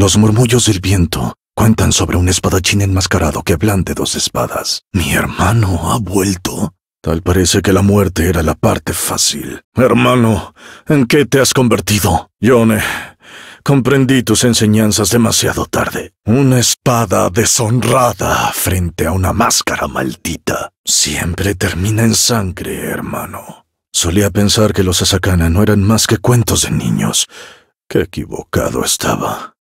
Los murmullos del viento cuentan sobre un espadachín enmascarado que blande dos espadas. Mi hermano ha vuelto. Tal parece que la muerte era la parte fácil. Hermano, ¿en qué te has convertido? Yone, comprendí tus enseñanzas demasiado tarde. Una espada deshonrada frente a una máscara maldita. Siempre termina en sangre, hermano. Solía pensar que los Asakana no eran más que cuentos de niños. Qué equivocado estaba.